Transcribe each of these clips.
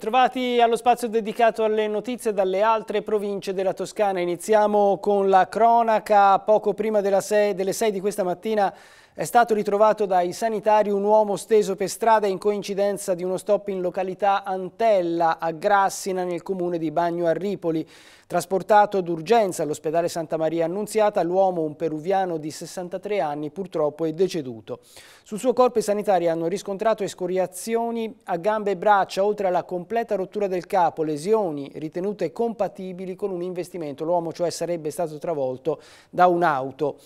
Bentrovati allo spazio dedicato alle notizie dalle altre province della Toscana. Iniziamo con la cronaca poco prima delle 6 di questa mattina è stato ritrovato dai sanitari un uomo steso per strada in coincidenza di uno stop in località Antella a Grassina nel comune di Bagno a Ripoli. Trasportato d'urgenza all'ospedale Santa Maria Annunziata, l'uomo, un peruviano di 63 anni, purtroppo è deceduto. Sul suo corpo i sanitari hanno riscontrato escoriazioni a gambe e braccia, oltre alla completa rottura del capo, lesioni ritenute compatibili con un investimento. L'uomo cioè sarebbe stato travolto da un'auto.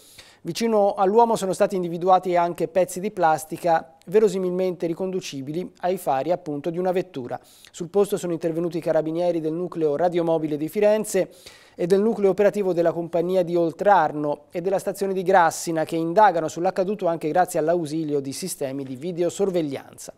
Vicino all'uomo sono stati individuati individuati anche pezzi di plastica verosimilmente riconducibili ai fari appunto di una vettura. Sul posto sono intervenuti i carabinieri del nucleo radiomobile di Firenze e del nucleo operativo della compagnia di Oltrarno e della stazione di Grassina che indagano sull'accaduto anche grazie all'ausilio di sistemi di videosorveglianza.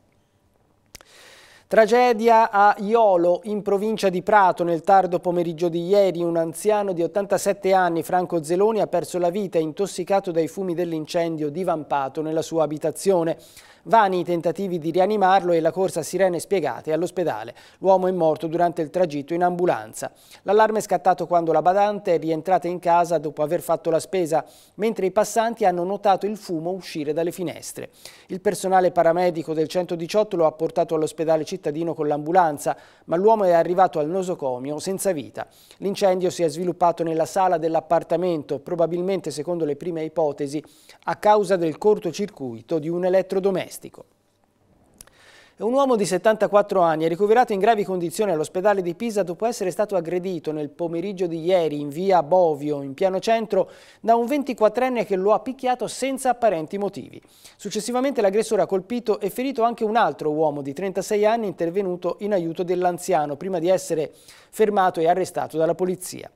Tragedia a Iolo, in provincia di Prato, nel tardo pomeriggio di ieri. Un anziano di 87 anni, Franco Zeloni, ha perso la vita intossicato dai fumi dell'incendio divampato nella sua abitazione. Vani i tentativi di rianimarlo e la corsa a sirene spiegate all'ospedale. L'uomo è morto durante il tragitto in ambulanza. L'allarme è scattato quando la badante è rientrata in casa dopo aver fatto la spesa, mentre i passanti hanno notato il fumo uscire dalle finestre. Il personale paramedico del 118 lo ha portato all'ospedale cittadino con l'ambulanza, ma l'uomo è arrivato al nosocomio senza vita. L'incendio si è sviluppato nella sala dell'appartamento, probabilmente secondo le prime ipotesi, a causa del cortocircuito di un elettrodomestico. Un uomo di 74 anni è ricoverato in gravi condizioni all'ospedale di Pisa dopo essere stato aggredito nel pomeriggio di ieri in via Bovio, in piano centro, da un 24enne che lo ha picchiato senza apparenti motivi. Successivamente l'aggressore ha colpito e ferito anche un altro uomo di 36 anni intervenuto in aiuto dell'anziano prima di essere fermato e arrestato dalla polizia.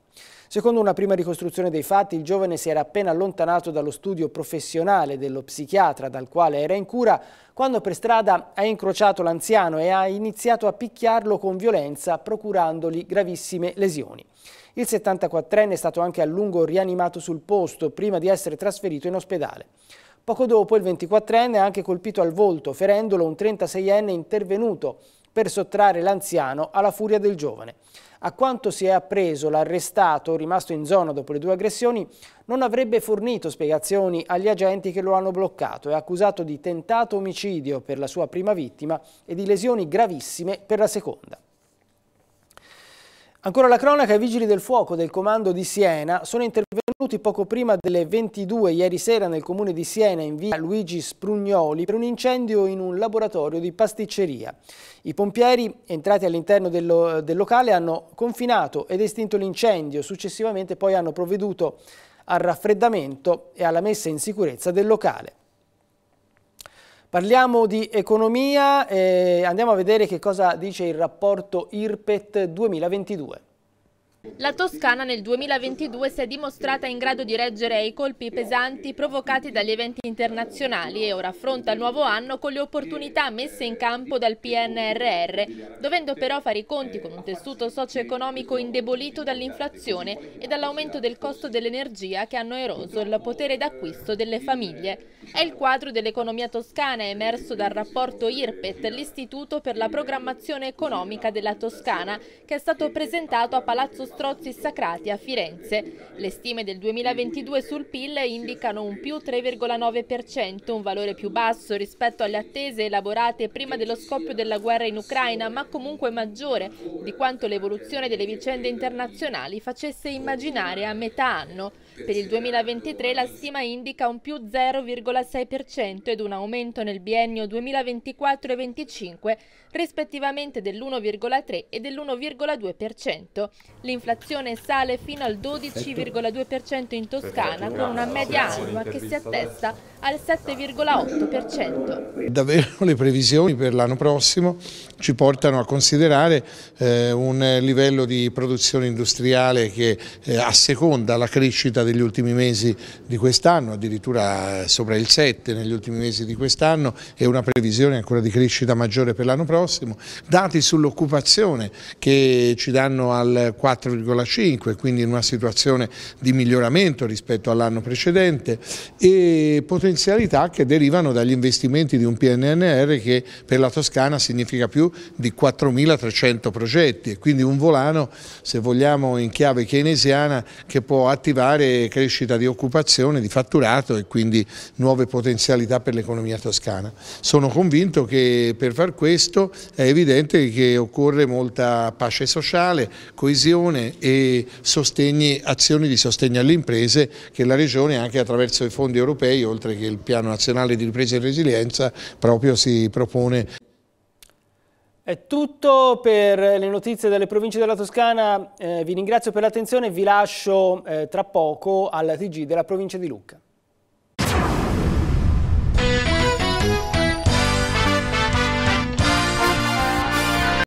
Secondo una prima ricostruzione dei fatti, il giovane si era appena allontanato dallo studio professionale dello psichiatra dal quale era in cura quando per strada ha incrociato l'anziano e ha iniziato a picchiarlo con violenza procurandogli gravissime lesioni. Il 74enne è stato anche a lungo rianimato sul posto prima di essere trasferito in ospedale. Poco dopo il 24enne ha anche colpito al volto, ferendolo un 36enne intervenuto per sottrarre l'anziano alla furia del giovane. A quanto si è appreso, l'arrestato, rimasto in zona dopo le due aggressioni, non avrebbe fornito spiegazioni agli agenti che lo hanno bloccato. e accusato di tentato omicidio per la sua prima vittima e di lesioni gravissime per la seconda. Ancora la cronaca, i vigili del fuoco del comando di Siena sono intervenuti poco prima delle 22 ieri sera nel comune di Siena in via Luigi Sprugnoli per un incendio in un laboratorio di pasticceria. I pompieri entrati all'interno del, del locale hanno confinato ed estinto l'incendio, successivamente poi hanno provveduto al raffreddamento e alla messa in sicurezza del locale. Parliamo di economia e andiamo a vedere che cosa dice il rapporto IRPET 2022. La Toscana nel 2022 si è dimostrata in grado di reggere ai colpi pesanti provocati dagli eventi internazionali e ora affronta il nuovo anno con le opportunità messe in campo dal PNRR, dovendo però fare i conti con un tessuto socio-economico indebolito dall'inflazione e dall'aumento del costo dell'energia che hanno eroso il potere d'acquisto delle famiglie. È il quadro dell'economia toscana emerso dal rapporto IRPET, l'Istituto per la Programmazione Economica della Toscana, che è stato presentato a Palazzo Stato strozzi sacrati a Firenze. Le stime del 2022 sul PIL indicano un più 3,9%, un valore più basso rispetto alle attese elaborate prima dello scoppio della guerra in Ucraina, ma comunque maggiore di quanto l'evoluzione delle vicende internazionali facesse immaginare a metà anno. Per il 2023 la stima indica un più 0,6% ed un aumento nel biennio 2024 e 2025 rispettivamente dell'1,3 e dell'1,2% l'inflazione sale fino al 12,2% in Toscana con una media annua che si attesta al 7,8%. Davvero le previsioni per l'anno prossimo ci portano a considerare eh, un livello di produzione industriale che eh, asseconda la crescita degli ultimi mesi di quest'anno, addirittura sopra il 7 negli ultimi mesi di quest'anno e una previsione ancora di crescita maggiore per l'anno prossimo, dati sull'occupazione che ci danno al 4,5, quindi in una situazione di miglioramento rispetto all'anno precedente e potenzialmente potenzialità che derivano dagli investimenti di un PNNR che per la Toscana significa più di 4.300 progetti e quindi un volano, se vogliamo, in chiave keynesiana che può attivare crescita di occupazione, di fatturato e quindi nuove potenzialità per l'economia toscana. Sono convinto che per far questo è evidente che occorre molta pace sociale, coesione e sostegni, azioni di sostegno alle imprese che la Regione anche attraverso i fondi europei, oltre che che il Piano Nazionale di Ripresa e Resilienza proprio si propone. È tutto per le notizie delle province della Toscana, eh, vi ringrazio per l'attenzione e vi lascio eh, tra poco alla TG della provincia di Lucca.